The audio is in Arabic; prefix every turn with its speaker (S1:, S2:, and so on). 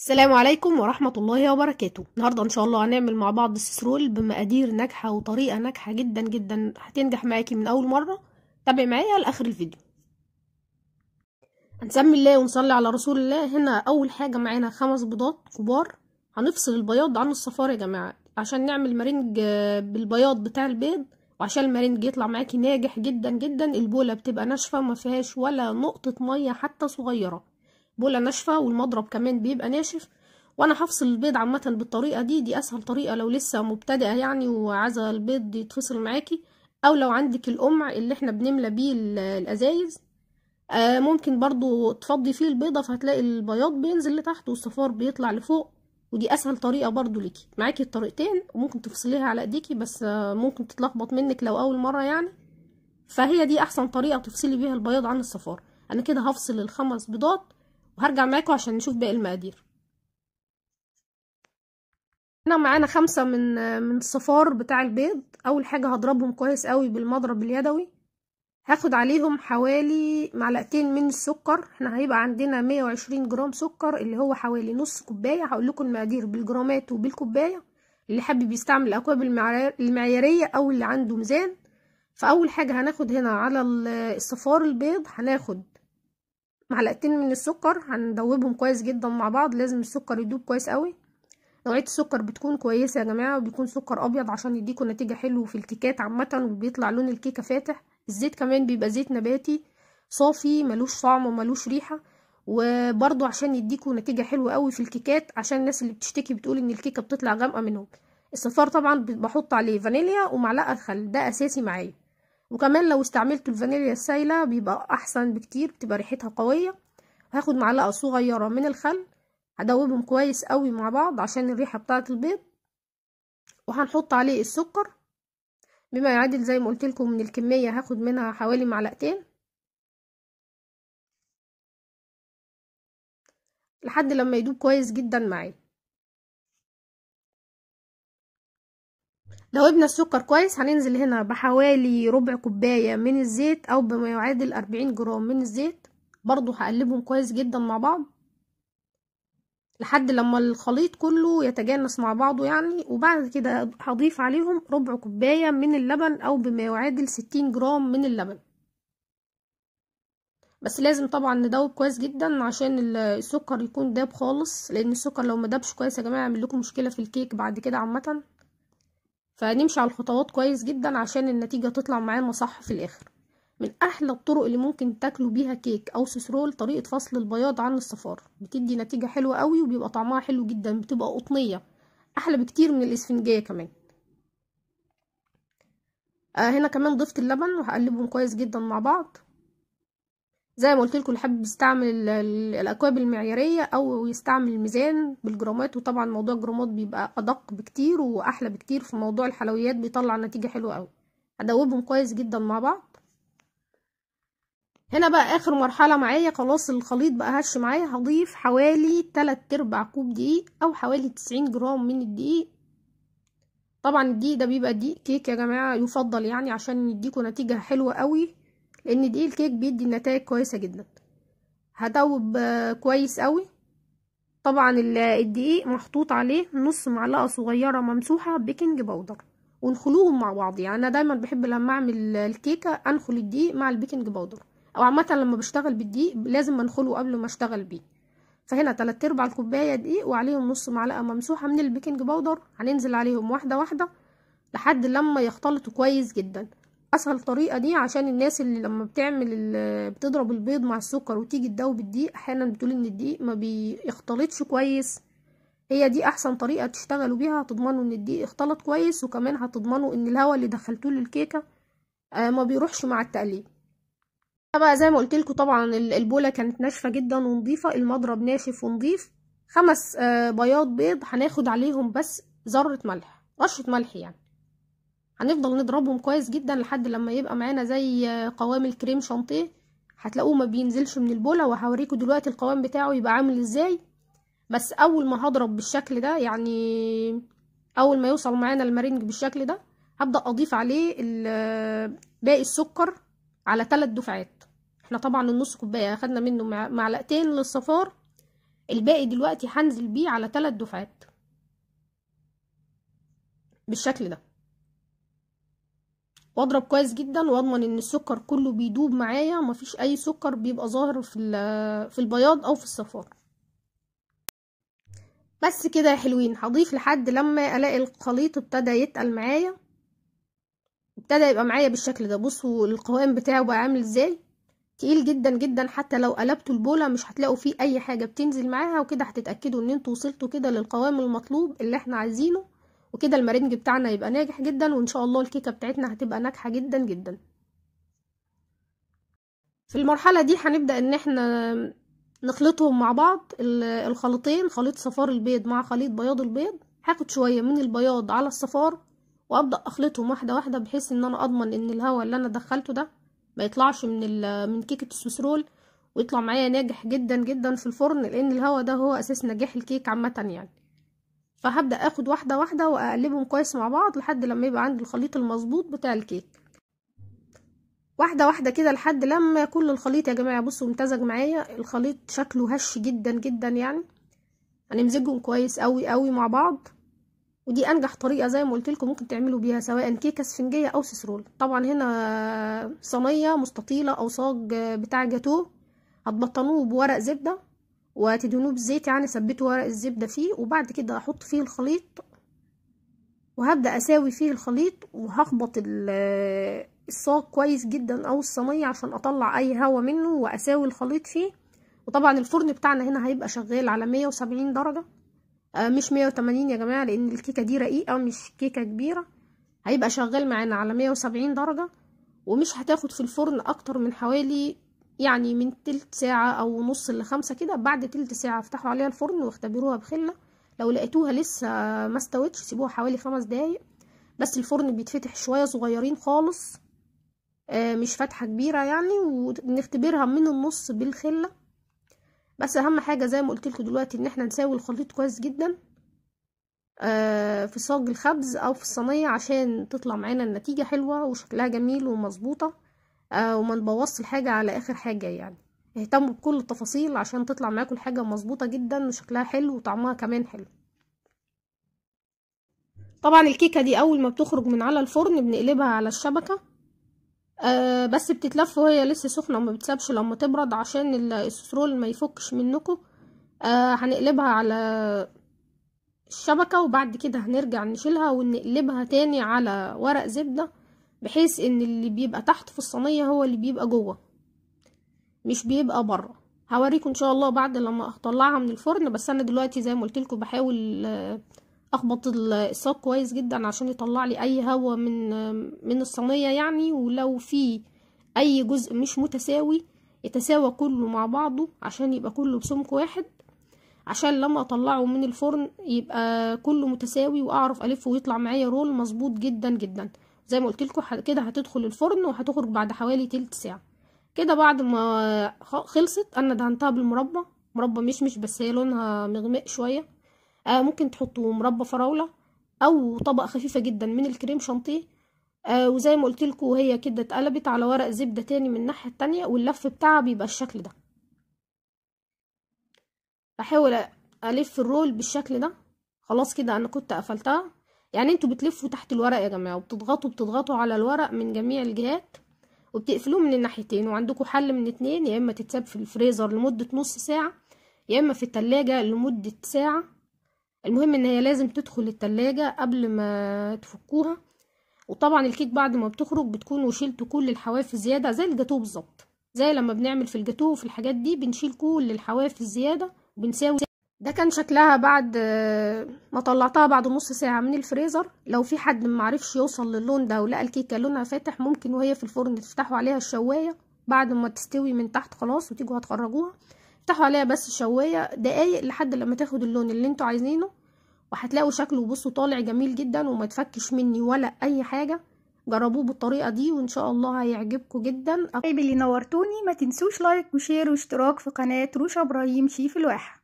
S1: السلام عليكم ورحمة الله وبركاته النهاردة ان شاء الله هنعمل مع بعض السسرول بمقادير ناجحة وطريقة ناجحة جدا جدا هتنجح معاكي من اول مرة تابع معايا لاخر الفيديو هنسمي الله ونصلي على رسول الله هنا اول حاجة معانا خمس بيضات كبار هنفصل البياض عن الصفار يا جماعة عشان نعمل مرنج بالبياض بتاع البيض وعشان المرنج يطلع معاكي ناجح جدا جدا البولة بتبقى ناشفة ما فيهاش ولا نقطة مية حتى صغيرة بولة ناشفة والمضرب كمان بيبقى ناشف وانا هفصل البيض عامة بالطريقة دي دي اسهل طريقة لو لسه مبتدئة يعني وعايزة البيض يتفصل معاكي او لو عندك القمع اللي احنا بنملى بيه الازايز آه ممكن برضو تفضي فيه البيضة فهتلاقي البياض بينزل لتحت والصفار بيطلع لفوق ودي اسهل طريقة برضو ليكي معاكي الطريقتين وممكن تفصليها على ايديكي بس آه ممكن تتلخبط منك لو اول مرة يعني فهي دي احسن طريقة تفصلي بيها البياض عن الصفار انا كده هفصل الخمس بيضات وهرجع معاكم عشان نشوف باقي المقادير هنا معانا خمسة من من الصفار بتاع البيض اول حاجة هضربهم كويس قوي بالمضرب اليدوي هاخد عليهم حوالي معلقتين من السكر احنا هيبقى عندنا 120 جرام سكر اللي هو حوالي نص كوبايه هقول لكم المقادير بالجرامات وبالكوبايه اللي حابب يستعمل الاكواب المعياريه او اللي عنده ميزان فاول حاجه هناخد هنا على الصفار البيض هناخد معلقتين من السكر هندوبهم كويس جدا مع بعض لازم السكر يدوب كويس قوي نوعيه السكر بتكون كويسه يا جماعه وبيكون سكر ابيض عشان يديكوا نتيجه حلوه في الكيكات عامه وبيطلع لون الكيكه فاتح الزيت كمان بيبقى زيت نباتي صافي ملوش طعم وملوش ريحه وبرضو عشان يديكوا نتيجه حلوه قوي في الكيكات عشان الناس اللي بتشتكي بتقول ان الكيكه بتطلع غامقه منهم الصفار طبعا بحط عليه فانيليا ومعلقه خل ده اساسي معايا وكمان لو استعملت الفانيليا السايله بيبقى احسن بكتير بتبقى ريحتها قويه هاخد معلقه صغيره من الخل هدوبهم كويس قوي مع بعض عشان الريحه بتاعه البيض وهنحط عليه السكر بما يعادل زي ما قلت لكم من الكميه هاخد منها حوالي معلقتين لحد لما يدوب كويس جدا معايا ذوبنا السكر كويس هننزل هنا بحوالي ربع كوباية من الزيت او بما يعادل اربعين جرام من الزيت برضو هقلبهم كويس جدا مع بعض لحد لما الخليط كله يتجانس مع بعضه يعني وبعد كده هضيف عليهم ربع كوباية من اللبن او بما يعادل ستين جرام من اللبن بس لازم طبعا ندوب كويس جدا عشان السكر يكون داب خالص لان السكر لو ما دابش كويس يا جماعه يعمل لكم مشكله في الكيك بعد كده عامه فنمشي على الخطوات كويس جدا عشان النتيجة تطلع معانا صح في الآخر من أحلى الطرق اللي ممكن تاكلوا بيها كيك أو سسرول طريقة فصل البياض عن الصفار بتدي نتيجة حلوة قوي وبيبقى طعمها حلو جدا بتبقى قطنية أحلى بكتير من الإسفنجية كمان آه هنا كمان ضفت اللبن وهقلبهم كويس جدا مع بعض زي ما قلت لكم اللي حابب يستعمل الاكواب المعياريه او يستعمل الميزان بالجرامات وطبعا موضوع الجرامات بيبقى ادق بكتير واحلى بكتير في موضوع الحلويات بيطلع نتيجه حلوه قوي هدوبهم كويس جدا مع بعض هنا بقى اخر مرحله معايا خلاص الخليط بقى هش معايا هضيف حوالي 3 ارباع كوب دقيق او حوالي 90 جرام من الدقيق طبعا الدقيق ده بيبقى دقيق كيك يا جماعه يفضل يعني عشان يديكوا نتيجه حلوه قوي لان دقيق الكيك بيدي نتائج كويسه جدا هدوب كويس قوي طبعا الدقيق محطوط عليه نص معلقه صغيره ممسوحه بيكنج باودر ونخلوهم مع بعض يعني انا دايما بحب لما اعمل الكيكه انخل الدقيق مع البيكنج باودر او عامه لما بشتغل بالدقيق لازم انخله قبل ما اشتغل بيه فهنا 3 ارباع الكوبايه دقيق وعليهم نص معلقه ممسوحه من البيكنج باودر هننزل عليهم واحده واحده لحد لما يختلطوا كويس جدا اسهل طريقه دي عشان الناس اللي لما بتعمل بتضرب البيض مع السكر وتيجي تدوب الدقيق احيانا بتقول ان الدقيق ما بيختلطش كويس هي دي احسن طريقه تشتغلوا بيها هتضمنوا ان الدقيق اختلط كويس وكمان هتضمنوا ان الهواء اللي دخلتوه للكيكه آه، ما بيروحش مع التقليب بقى زي ما قلت لكم طبعا البوله كانت ناشفه جدا ونضيفه المضرب ناشف ونضيف خمس آه، بياض بيض هناخد عليهم بس ذره ملح رشه ملح يعني هنفضل نضربهم كويس جدا لحد لما يبقى معانا زي قوام الكريم شانتيه هتلاقوه ما بينزلش من البوله وهوريكم دلوقتي القوام بتاعه يبقى عامل ازاي بس اول ما هضرب بالشكل ده يعني اول ما يوصل معانا المارينج بالشكل ده هبدا اضيف عليه باقي السكر على ثلاث دفعات احنا طبعا النص كوبايه اخدنا منه معلقتين للصفار الباقي دلوقتي هنزل بيه على ثلاث دفعات بالشكل ده واضرب كويس جدا واضمن ان السكر كله بيدوب معايا مفيش اي سكر بيبقى ظاهر في في البياض او في الصفار بس كده يا حلوين هضيف لحد لما الاقي الخليط ابتدى يتقل معايا ابتدى يبقى معايا بالشكل ده بصوا القوام بتاعه بقى عامل ازاي تقيل جدا جدا حتى لو قلبتوا البوله مش هتلاقوا فيه اي حاجه بتنزل معاها وكده هتتاكدوا ان انتوا وصلتوا كده للقوام المطلوب اللي احنا عايزينه وكده المرنج بتاعنا يبقى ناجح جدا وان شاء الله الكيكه بتاعتنا هتبقى ناجحه جدا جدا في المرحله دي هنبدا ان احنا نخلطهم مع بعض الخليطين خليط صفار البيض مع خليط بياض البيض هاخد شويه من البياض على الصفار وابدا اخلطهم واحده واحده بحيث ان انا اضمن ان الهواء اللي انا دخلته ده ما يطلعش من من كيكه السوسرول ويطلع معايا ناجح جدا جدا في الفرن لان الهواء ده هو اساس نجاح الكيك عامه يعني فهبدأ اخد واحدة واحدة واقلبهم كويس مع بعض لحد لما يبقى عندي الخليط المظبوط بتاع الكيك واحدة واحدة كده لحد لما كل الخليط يا جماعة بصوا امتزج معايا الخليط شكله هش جدا جدا يعني هنمزجهم كويس قوي قوي مع بعض ودي انجح طريقه زي ما قلت لكم ممكن تعملوا بيها سواء كيكه اسفنجيه او سسرول طبعا هنا صينيه مستطيله او صاج بتاع جاتوه هتبطنوه بورق زبده وتدهنوه بزيت يعني ثبتوا ورق الزبدة فيه وبعد كده هحط فيه الخليط وهبدأ اساوي فيه الخليط وهخبط الصاج كويس جدا او الصينية عشان اطلع اي هوا منه واساوي الخليط فيه وطبعا الفرن بتاعنا هنا هيبقى شغال على 170 درجة آه مش 180 يا جماعة لان الكيكة دي رقيقة مش كيكة كبيرة هيبقى شغال معانا على 170 درجة ومش هتاخد في الفرن اكتر من حوالي يعني من تلت ساعة أو نص لخمسة كده بعد تلت ساعة افتحوا عليها الفرن واختبروها بخلة لو لقيتوها لسه ما استوتش سيبوها حوالي خمس دقايق بس الفرن بيتفتح شوية صغيرين خالص آه مش فتحة كبيرة يعني ونختبرها من النص بالخلة بس أهم حاجة زي ما قلتلكوا دلوقتي إن احنا نساوي الخليط كويس جدا آه في صاج الخبز أو في الصينية عشان تطلع معانا النتيجة حلوة وشكلها جميل ومظبوطة آه، وما نبوظش الحاجه على اخر حاجه يعني اهتموا بكل التفاصيل عشان تطلع معاكم الحاجه مظبوطه جدا وشكلها حلو وطعمها كمان حلو طبعا الكيكه دي اول ما بتخرج من على الفرن بنقلبها على الشبكه آه بس بتتلف وهي لسه سخنه وما بتسابش لما تبرد عشان السسرول ما يفكش منكم آه هنقلبها على الشبكه وبعد كده هنرجع نشيلها ونقلبها تاني على ورق زبده بحيث ان اللي بيبقى تحت في الصينية هو اللي بيبقى جوه مش بيبقى بره هوريكم ان شاء الله بعد لما اطلعها من الفرن بس انا دلوقتي زي ما قلت لكم بحاول آه، اخبط الصاج كويس جدا عشان يطلع لي اي هوا من آه، من الصينيه يعني ولو في اي جزء مش متساوي يتساوى كله مع بعضه عشان يبقى كله بسمك واحد عشان لما اطلعه من الفرن يبقى كله متساوي واعرف الفه ويطلع معايا رول مظبوط جدا جدا زي ما قلت لكم كده هتدخل الفرن وهتخرج بعد حوالي تلت ساعه كده بعد ما خلصت انا دهنتها بالمربى مربى مشمش بس هي لونها مغمق شويه آه ممكن تحطوا مربى فراوله او طبقه خفيفه جدا من الكريم شانتيه آه وزي ما قلت لكم هي كده اتقلبت على ورق زبده تاني من الناحيه التانية واللف بتاعها بيبقى الشكل ده بحاول الف الرول بالشكل ده خلاص كده انا كنت قفلتها يعني انتوا بتلفوا تحت الورق يا جماعه وبتضغطوا بتضغطوا على الورق من جميع الجهات وبتقفلوه من الناحيتين وعندكم حل من اتنين يا اما تتساب في الفريزر لمده نص ساعه يا اما في التلاجة لمده ساعه المهم ان هي لازم تدخل التلاجة قبل ما تفكوها وطبعا الكيك بعد ما بتخرج بتكونوا وشلت كل الحواف الزياده زي الجاتوه بالظبط زي لما بنعمل في الجاتوه وفي الحاجات دي بنشيل كل الحواف الزياده وبنساوي ده كان شكلها بعد ما طلعتها بعد نص ساعة من الفريزر لو في حد معرفش يوصل للون ده ولقى الكيكة لونها فاتح ممكن وهي في الفرن تفتحوا عليها الشواية بعد ما تستوي من تحت خلاص وتيجوا هتخرجوها افتحوا عليها بس الشواية دقايق لحد لما تاخد اللون اللي انتوا عايزينه وهتلاقوا شكله بصوا طالع جميل جدا وما تفكش مني ولا اي حاجة جربوه بالطريقة دي وان شاء الله هيعجبكم جدا حبايبي اللي نورتوني ما تنسوش لايك وشير واشتراك في قناة روشا ابراهيم شيف الواحد